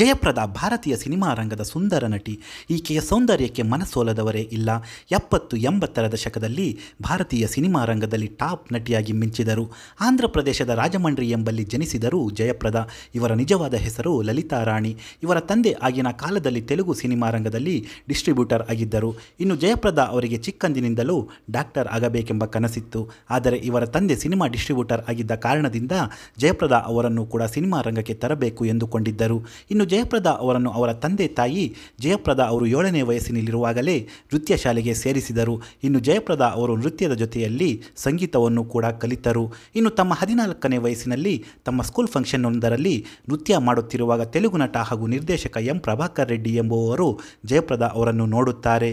ಜಯಪ್ರದ ಭಾರತೀಯ ಸಿನಿಮಾ ರಂಗದ ಸುಂದರ ನಟಿ ಈಕೆಯ ಸೌಂದರ್ಯಕ್ಕೆ ಮನಸೋಲದವರೇ ಇಲ್ಲ ಎಪ್ಪತ್ತು ಎಂಬತ್ತರ ದಶಕದಲ್ಲಿ ಭಾರತೀಯ ಸಿನಿಮಾ ರಂಗದಲ್ಲಿ ಟಾಪ್ ನಟಿಯಾಗಿ ಮಿಂಚಿದರು ಆಂಧ್ರ ಪ್ರದೇಶದ ರಾಜಮಂಡ್ರಿ ಎಂಬಲ್ಲಿ ಜನಿಸಿದರು ಜಯಪ್ರದ ಇವರ ನಿಜವಾದ ಹೆಸರು ಲಲಿತಾ ರಾಣಿ ಇವರ ತಂದೆ ಆಗಿನ ಕಾಲದಲ್ಲಿ ತೆಲುಗು ಸಿನಿಮಾ ರಂಗದಲ್ಲಿ ಡಿಸ್ಟ್ರಿಬ್ಯೂಟರ್ ಆಗಿದ್ದರು ಇನ್ನು ಜಯಪ್ರದ ಅವರಿಗೆ ಚಿಕ್ಕಂದಿನಿಂದಲೂ ಡಾಕ್ಟರ್ ಆಗಬೇಕೆಂಬ ಕನಸಿತ್ತು ಆದರೆ ಇವರ ತಂದೆ ಸಿನಿಮಾ ಡಿಸ್ಟ್ರಿಬ್ಯೂಟರ್ ಆಗಿದ್ದ ಕಾರಣದಿಂದ ಜಯಪ್ರದ ಅವರನ್ನು ಕೂಡ ಸಿನಿಮಾ ರಂಗಕ್ಕೆ ತರಬೇಕು ಎಂದುಕೊಂಡಿದ್ದರು ಇನ್ನು ಇನ್ನು ಜಯಪ್ರದ ಅವರನ್ನು ಅವರ ತಂದೆ ತಾಯಿ ಜಯಪ್ರದ ಅವರು ಏಳನೇ ವಯಸ್ಸಿನಲ್ಲಿರುವಾಗಲೇ ನೃತ್ಯ ಶಾಲೆಗೆ ಸೇರಿಸಿದರು ಇನ್ನು ಜಯಪ್ರದ ಅವರು ನೃತ್ಯದ ಜೊತೆಯಲ್ಲಿ ಸಂಗೀತವನ್ನು ಕೂಡ ಕಲಿತರು ಇನ್ನು ತಮ್ಮ ಹದಿನಾಲ್ಕನೇ ವಯಸ್ಸಿನಲ್ಲಿ ತಮ್ಮ ಸ್ಕೂಲ್ ಫಂಕ್ಷನ್ನೊಂದರಲ್ಲಿ ನೃತ್ಯ ಮಾಡುತ್ತಿರುವಾಗ ತೆಲುಗು ನಟ ಹಾಗೂ ನಿರ್ದೇಶಕ ಎಂ ಪ್ರಭಾಕರ್ ರೆಡ್ಡಿ ಎಂಬುವವರು ಜಯಪ್ರದ ಅವರನ್ನು ನೋಡುತ್ತಾರೆ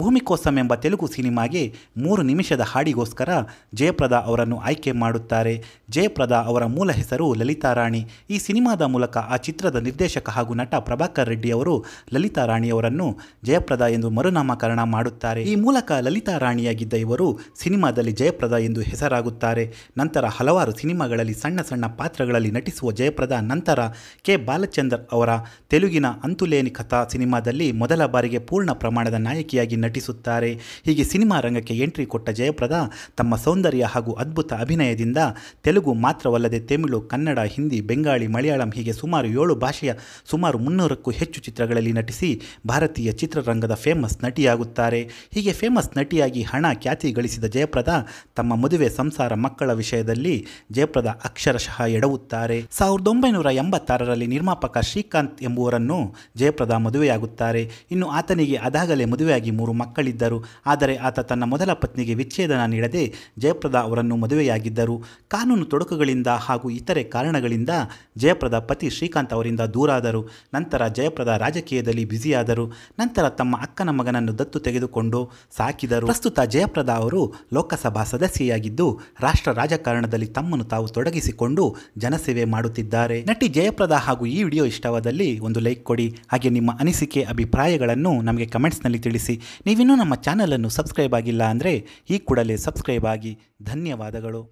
ಭೂಮಿ ಎಂಬ ತೆಲುಗು ಸಿನಿಮಾಗೆ ಮೂರು ನಿಮಿಷದ ಹಾಡಿಗೋಸ್ಕರ ಜಯಪ್ರದಾ ಅವರನ್ನು ಆಯ್ಕೆ ಮಾಡುತ್ತಾರೆ ಜಯಪ್ರದಾ ಅವರ ಮೂಲ ಹೆಸರು ಲಲಿತಾ ರಾಣಿ ಈ ಸಿನಿಮಾದ ಮೂಲಕ ಆ ಚಿತ್ರದ ನಿರ್ದೇಶಕ ಹಾಗೂ ನಟ ಪ್ರಭಾಕರ್ ರೆಡ್ಡಿ ಅವರು ಲಲಿತಾ ಲಲಿತಾರಾಣಿಯವರನ್ನು ಜಯಪ್ರದಾ ಎಂದು ಮರುನಾಮಕರಣ ಮಾಡುತ್ತಾರೆ ಈ ಮೂಲಕ ಲಲಿತಾ ರಾಣಿಯಾಗಿದ್ದ ಇವರು ಸಿನಿಮಾದಲ್ಲಿ ಜಯಪ್ರದಾ ಎಂದು ಹೆಸರಾಗುತ್ತಾರೆ ನಂತರ ಹಲವಾರು ಸಿನಿಮಾಗಳಲ್ಲಿ ಸಣ್ಣ ಸಣ್ಣ ಪಾತ್ರಗಳಲ್ಲಿ ನಟಿಸುವ ಜಯಪ್ರದಾ ನಂತರ ಕೆ ಬಾಲಚಂದ್ರ ಅವರ ತೆಲುಗಿನ ಅಂತುಲೇನಿ ಕಥಾ ಸಿನಿಮಾದಲ್ಲಿ ಮೊದಲ ಬಾರಿಗೆ ಪೂರ್ಣ ಪ್ರಮಾಣದ ನಾಯಕಿಯಾಗಿ ನಟಿಸುತ್ತಾರೆ ಹೀಗೆ ಸಿನಿಮಾ ರಂಗಕ್ಕೆ ಎಂಟ್ರಿ ಕೊಟ್ಟ ಜಯಪ್ರದಾ ತಮ್ಮ ಸೌಂದರ್ಯ ಹಾಗೂ ಅದ್ಭುತ ಅಭಿನಯದಿಂದ ತೆಲುಗು ಮಾತ್ರವಲ್ಲದೆ ತಮಿಳು ಕನ್ನಡ ಹಿಂದಿ ಬೆಂಗಾಳಿ ಮಲಯಾಳಂ ಹೀಗೆ ಸುಮಾರು ಏಳು ಭಾಷೆಯ ಸುಮಾರು ಮುನ್ನೂರಕ್ಕೂ ಹೆಚ್ಚು ಚಿತ್ರಗಳಲ್ಲಿ ನಟಿಸಿ ಭಾರತೀಯ ಚಿತ್ರರಂಗದ ಫೇಮಸ್ ನಟಿಯಾಗುತ್ತಾರೆ ಹೀಗೆ ಫೇಮಸ್ ನಟಿಯಾಗಿ ಹಣ ಖ್ಯಾತಿ ಗಳಿಸಿದ ಜಯಪ್ರದ ತಮ್ಮ ಮದುವೆ ಸಂಸಾರ ಮಕ್ಕಳ ವಿಷಯದಲ್ಲಿ ಜಯಪ್ರದ ಅಕ್ಷರಶಃ ಎಡವುತ್ತಾರೆ ಸಾವಿರದ ಒಂಬೈನೂರ ಎಂಬತ್ತಾರರಲ್ಲಿ ನಿರ್ಮಾಪಕ ಶ್ರೀಕಾಂತ್ ಎಂಬುವರನ್ನು ಜಯಪ್ರದ ಮದುವೆಯಾಗುತ್ತಾರೆ ಇನ್ನು ಆತನಿಗೆ ಅದಾಗಲೇ ಮದುವೆಯಾಗಿ ಮೂರು ಮೂರು ಮಕ್ಕಳಿದ್ದರು ಆದರೆ ಆತ ತನ್ನ ಮೊದಲ ಪತ್ನಿಗೆ ವಿಚ್ಛೇದನ ನೀಡದೆ ಜಯಪ್ರದಾ ಅವರನ್ನು ಮದುವೆಯಾಗಿದ್ದರು ಕಾನೂನು ತೊಡಕುಗಳಿಂದ ಹಾಗೂ ಇತರೆ ಕಾರಣಗಳಿಂದ ಜಯಪ್ರದ ಪತಿ ಶ್ರೀಕಾಂತ್ ಅವರಿಂದ ದೂರಾದರು ನಂತರ ಜಯಪ್ರದ ರಾಜಕೀಯದಲ್ಲಿ ಬ್ಯುಸಿಯಾದರು ನಂತರ ತಮ್ಮ ಅಕ್ಕನ ಮಗನನ್ನು ದತ್ತು ತೆಗೆದುಕೊಂಡು ಸಾಕಿದರು ಪ್ರಸ್ತುತ ಜಯಪ್ರದಾ ಅವರು ಲೋಕಸಭಾ ಸದಸ್ಯೆಯಾಗಿದ್ದು ರಾಷ್ಟ್ರ ರಾಜಕಾರಣದಲ್ಲಿ ತಮ್ಮನ್ನು ತಾವು ತೊಡಗಿಸಿಕೊಂಡು ಜನಸೇವೆ ಮಾಡುತ್ತಿದ್ದಾರೆ ನಟಿ ಜಯಪ್ರದಾ ಹಾಗೂ ಈ ವಿಡಿಯೋ ಇಷ್ಟವಾದಲ್ಲಿ ಒಂದು ಲೈಕ್ ಕೊಡಿ ಹಾಗೆ ನಿಮ್ಮ ಅನಿಸಿಕೆ ಅಭಿಪ್ರಾಯಗಳನ್ನು ನಮಗೆ ಕಮೆಂಟ್ಸ್ನಲ್ಲಿ ತಿಳಿಸಿ ನೀವಿನ್ನೂ ನಮ್ಮ ಚಾನಲನ್ನು ಸಬ್ಸ್ಕ್ರೈಬ್ ಆಗಿಲ್ಲ ಅಂದರೆ ಈ ಕೂಡಲೇ ಸಬ್ಸ್ಕ್ರೈಬ್ ಆಗಿ ಧನ್ಯವಾದಗಳು